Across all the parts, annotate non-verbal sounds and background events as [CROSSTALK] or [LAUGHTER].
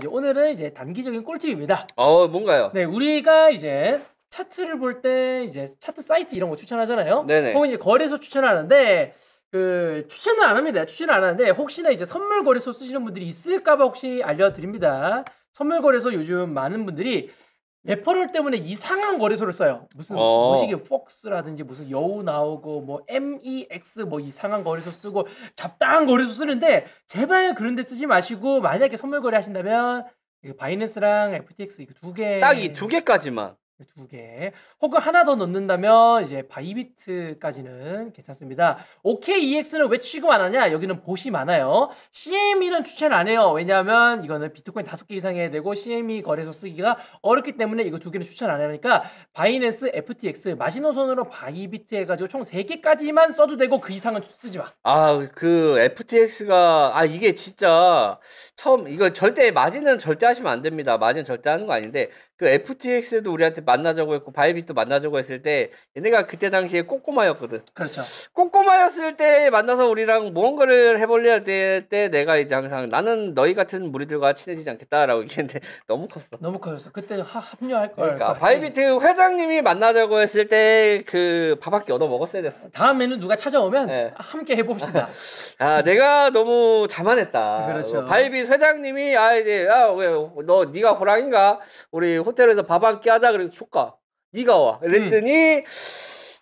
이제 오늘은 이제 단기적인 꿀팁입니다. 어 뭔가요? 네 우리가 이제 차트를 볼 때 이제 차트 사이트 이런 거 추천하잖아요. 네네. 혹은 이제 거래소 추천하는데 그 추천은 안 합니다. 추천은 안 하는데 혹시나 이제 선물 거래소 쓰시는 분들이 있을까봐 혹시 알려드립니다. 선물 거래소 요즘 많은 분들이 레퍼럴 때문에 이상한 거래소를 써요. 무슨 어. 무식이 폭스라든지 무슨 여우 나오고 뭐 MEX 뭐 이상한 거래소 쓰고 잡다한 거래소 쓰는데 제발 그런 데 쓰지 마시고 만약에 선물 거래 하신다면 바이낸스랑 FTX 이두 거 개. 딱 이 두 개까지만. 두 개. 혹은 하나 더 넣는다면 이제 바이비트까지는 괜찮습니다. OKEX는 왜 취급 안 하냐? 여기는 보시 많아요. CME는 추천안 해요. 왜냐하면 이거는 비트코인 다섯 개 이상 해야 되고 CME 거래소 쓰기가 어렵기 때문에 이거 두 개는 추천 안 하니까 바이낸스, FTX 마지노선으로 바이비트 해가지고 총 세 개까지만 써도 되고 그 이상은 쓰지 마. 아, 그 FTX가 아 이게 진짜 처음 이거 절대 마진은 절대 하시면 안 됩니다. 마진 절대 하는 거 아닌데 그 FTX도 우리한테 만나자고 했고 바이빗도 만나자고 했을 때 얘네가 그때 당시에 꼬꼬마였거든. 그렇죠. 꼬꼬마였을 때 만나서 우리랑 무언가를 해볼려 할때 때 내가 이제 항상 나는 너희 같은 무리들과 친해지지 않겠다라고 얘기했는데 [LAUGHS] 너무 컸어. 너무 커졌어. 그때 하, 합류할 걸. 그러니까 바이비트 회장님이 만나자고 했을 때 그 밥밖에 얻어 먹었어야 됐어. 다음에는 누가 찾아오면 네. 함께 해봅시다. [LAUGHS] 아 내가 너무 자만했다. 그렇죠. 바이빗 회장님이 아 이제 아 왜 너 네가 호랑인가 우리 호 호텔에서 밥 한 끼 하자 그리고 축가 네가 와 그랬더니 음.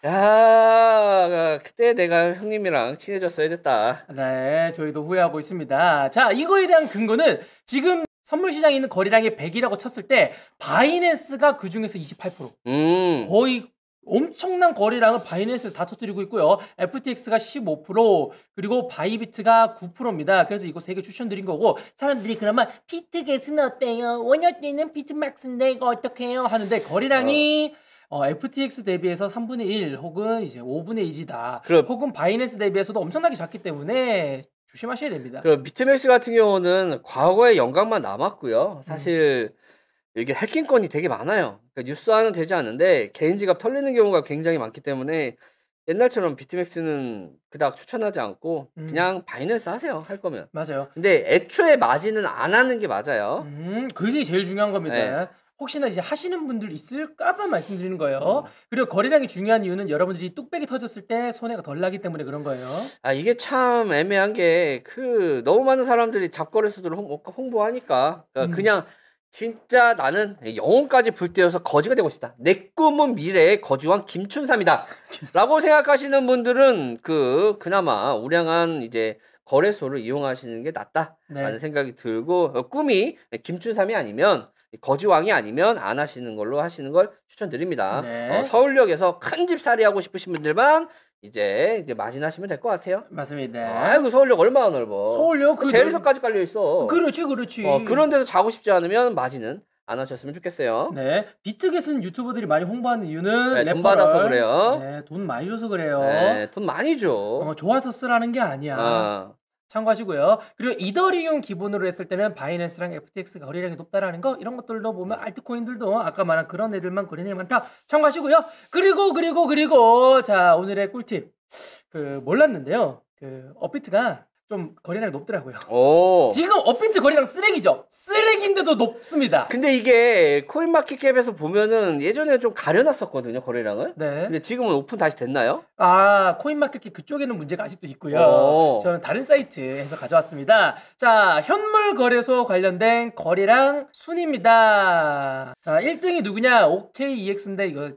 야 그때 내가 형님이랑 친해졌어야 됐다 네 저희도 후회하고 있습니다 자 이거에 대한 근거는 지금 선물 시장에 있는 거리량이 100이라고 쳤을 때 바이낸스가 그 중에서 28% 음. 거의 엄청난 거래량을 바이낸스에서 다 터뜨리고 있고요. FTX가 15% 그리고 바이비트가 9%입니다. 그래서 이거 세 개 추천드린 거고 사람들이 그러면 피트겟은 어때요? 원열대는 피트맥스인데 이거 어떡 해요? 하는데 거래량이 어. 어, FTX 대비해서 3분의 1 혹은 이제 5분의 1이다. 그럼, 혹은 바이낸스 대비해서도 엄청나게 작기 때문에 조심하셔야 됩니다. 그럼 비트맥스 같은 경우는 과거의 영광만 남았고요. 사실 음. 이게 해킹 건이 되게 많아요. 그러니까 뉴스화는 되지 않는데 개인 지갑 털리는 경우가 굉장히 많기 때문에 옛날처럼 비트맥스는 그닥 추천하지 않고 음. 그냥 바이낸스 하세요 할 거면 맞아요. 근데 애초에 마진은 안 하는 게 맞아요. 음, 그게 제일 중요한 겁니다. 네. 혹시나 이제 하시는 분들 있을까봐 말씀드리는 거예요. 음. 그리고 거래량이 중요한 이유는 여러분들이 뚝배기 터졌을 때 손해가 덜 나기 때문에 그런 거예요. 아 이게 참 애매한 게 그 너무 많은 사람들이 잡거래 소들을 홍, 보하니까 그러니까 음. 그냥 진짜 나는 영혼까지 불태워서 거지가 되고 싶다. 내 꿈은 미래의 거지왕 김춘삼이다. 라고 생각하시는 분들은 그, 그나마 우량한 이제 거래소를 이용하시는 게 낫다라는 네. 생각이 들고, 어, 꿈이 김춘삼이 아니면 거지왕이 아니면 안 하시는 걸로 하시는 걸 추천드립니다. 네. 어, 서울역에서 큰집 사리하고 싶으신 분들만 이제 이제 마진하시면 될 것 같아요. 맞습니다. 아이고 서울역 얼마나 넓어. 서울역 그 제일서까지 깔려 있어. 그렇지, 그렇지. 어, 그런 데서 자고 싶지 않으면 마진은 안 하셨으면 좋겠어요. 네, 비트게 쓴 유튜버들이 많이 홍보하는 이유는 네, 돈 받아서 그래요. 네, 돈 많이 줘서 그래요. 네, 돈 많이 줘. 어, 좋아서 쓰라는 게 아니야. 어. 참고하시고요. 그리고 이더리움 기본으로 했을 때는 바이낸스랑 FTX 거래량이 높다라는 거 이런 것들도 보면 알트코인들도 아까 말한 그런 애들만 거래량이 많다. 참고하시고요. 그리고 그리고 그리고 자 오늘의 꿀팁 그 몰랐는데요. 그 업비트가 좀거리량이 높더라고요. 오. 지금 업비트 거리랑 쓰레기죠. 쓰레기인데도 높습니다. 근데 이게 코인마켓캡에서 보면은 예전에 좀 가려놨었거든요 거리랑을 네. 근데 지금은 오픈 다시 됐나요? 아 코인마켓캡 그쪽에는 문제가 아직도 있고요. 오. 저는 다른 사이트에서 가져왔습니다. 자 현물 거래소 관련된 거리랑 순입니다. 자 1등이 누구냐? OKEX인데 이거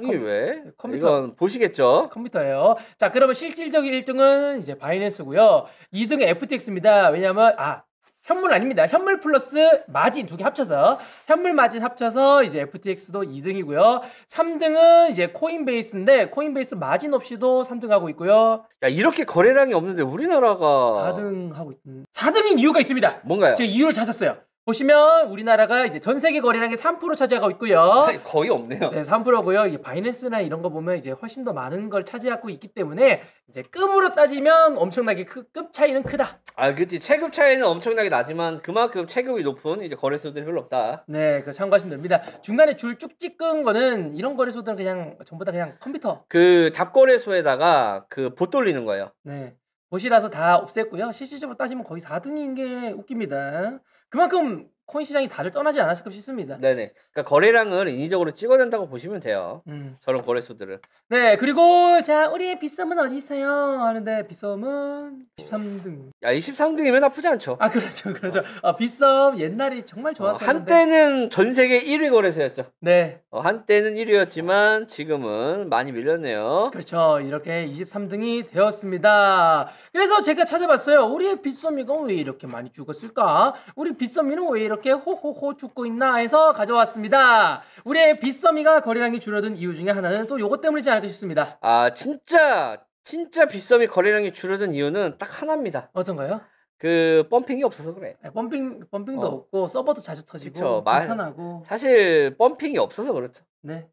이게 왜? 컴퓨터. 이건 보시겠죠? 컴퓨터예요. 자, 그러면 실질적인 1등은 이제 바이낸스고요. 2등은 FTX입니다. 왜냐면 아, 현물 아닙니다. 현물 플러스 마진 두 개 합쳐서 현물 마진 합쳐서 이제 FTX도 2등이고요. 3등은 이제 코인베이스인데 코인베이스 마진 없이도 3등 하고 있고요. 야 이렇게 거래량이 없는데 우리나라가 4등 하고 있 4등인 음, 이유가 있습니다. 뭔가요? 제가 이유를 찾았어요. 보시면 우리나라가 이제 전 세계 거래량의 3% 차지하고 있고요. 거의 없네요. 네, 3%고요. 이 바이낸스나 이런 거 보면 이제 훨씬 더 많은 걸 차지하고 있기 때문에 이제 급으로 따지면 엄청나게 크, 급 차이는 크다. 아, 그렇지. 체급 차이는 엄청나게 나지만 그만큼 체급이 높은 이제 거래소들이 별로 없다. 네, 그 참고하시면 됩니다. 중간에 줄쭉 찍은 거는 이런 거래소들은 그냥 전부 다 그냥 컴퓨터. 그 잡거래소에다가 그보 돌리는 거예요. 네. 곳이라서다 없앴고요. 실질적으로 따지면 거의 4등인 게 웃깁니다. 그만큼 코인 시장이 다들 떠나지 않았을까 싶습니다. 네네. 그러니까 거래량을 인위적으로 찍어낸다고 보시면 돼요. 음. 저런 거래소들을 네. 그리고 자 우리의 빗썸은 어디 있어요? 하는데 빗썸은 13등. 야 23등이면 나쁘지 않죠. 아 그렇죠, 그렇죠. 어. 어, 빗썸 옛날이 정말 어, 좋았었는데. 어, 한때는 전 세계 1위 거래소였죠. 네. 어, 한때는 1위였지만 지금은 많이 밀렸네요. 그렇죠. 이렇게 23등이 되었습니다. 그래서 제가 찾아봤어요. 우리의 빗썸이가 왜 이렇게 많이 죽었을까? 우리 빗썸이는 왜 이렇게 이렇게 호호호 죽고 있나 해서 가져왔습니다. 우리의 빗썸이가 거래량이 줄어든 이유 중에 하나는 또 요것 때문이지 않을까 싶습니다. 아 진짜 진짜 빗썸이 거래량이 줄어든 이유는 딱 하나입니다. 어떤가요? 그 펌핑이 없어서 그래. 네, 펌핑 펌핑도 어. 없고 서버도 자주 터지고 그쵸, 불편하고. 마, 사실 펌핑이 없어서 그렇죠. 네.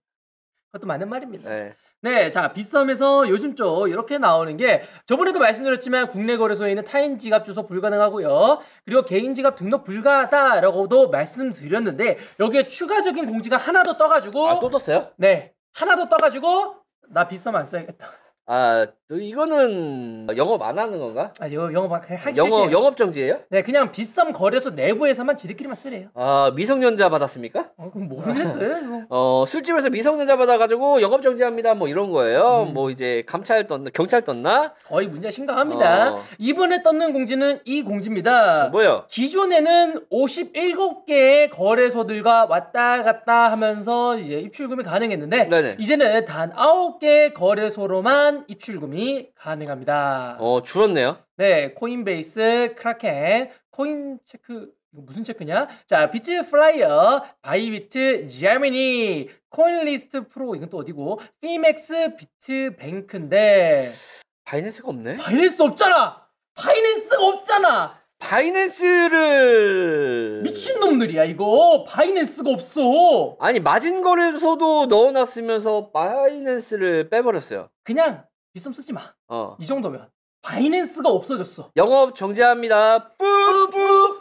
그것도 맞는 말입니다. 네. 네, 자, 빗썸에서 요즘 쪽 이렇게 나오는 게 저번에도 말씀드렸지만 국내 거래소에 있는 타인 지갑 주소 불가능하고요. 그리고 개인 지갑 등록 불가하다라고도 말씀드렸는데 여기에 추가적인 공지가 하나 더 떠가지고 아, 또 떴어요? 네, 하나 더 떠가지고 나 빗썸 안 써야겠다. 아, 이거는 영업 안 하는 건가? 아, 여, 영업 하- 하기 영업 영업 정지예요? 네, 그냥 비썸 거래소 내부에서만 지들끼리만 쓰래요. 아, 미성년자 받았습니까? 어, 그럼 모르겠어요. [LAUGHS] 어, 술집에서 미성년자 받아가지고 영업 정지합니다. 뭐 이런 거예요. 음. 뭐 이제 감찰 떴나 경찰 떴나? 거의 문제 심각합니다. 어. 이번에 떴는 공지는 이 공지입니다. 뭐요? 기존에는 57개의 거래소들과 왔다 갔다 하면서 이제 입출금이 가능했는데 네네. 이제는 단 9개의 거래소로만 입출금이 가능합니다. 어, 줄었네요. 네, 코인베이스, 크라켄, 코인체크 무슨 체크냐? 자, 비트플라이어, 바이비트, 지아미니, 코인리스트 프로 이건 또 어디고? 피맥스, 비트뱅크인데 바이낸스가 없네. 바이낸스 없잖아. 바이낸스가 없잖아. 바이낸스를 미친놈들이야 이거 바이낸스가 없어 아니 맞은 거래소도 넣어놨으면서 바이낸스를 빼버렸어요 그냥 빗썸 쓰지 마이 어. 정도면 바이낸스가 없어졌어 영업 정지합니다 뿌뿌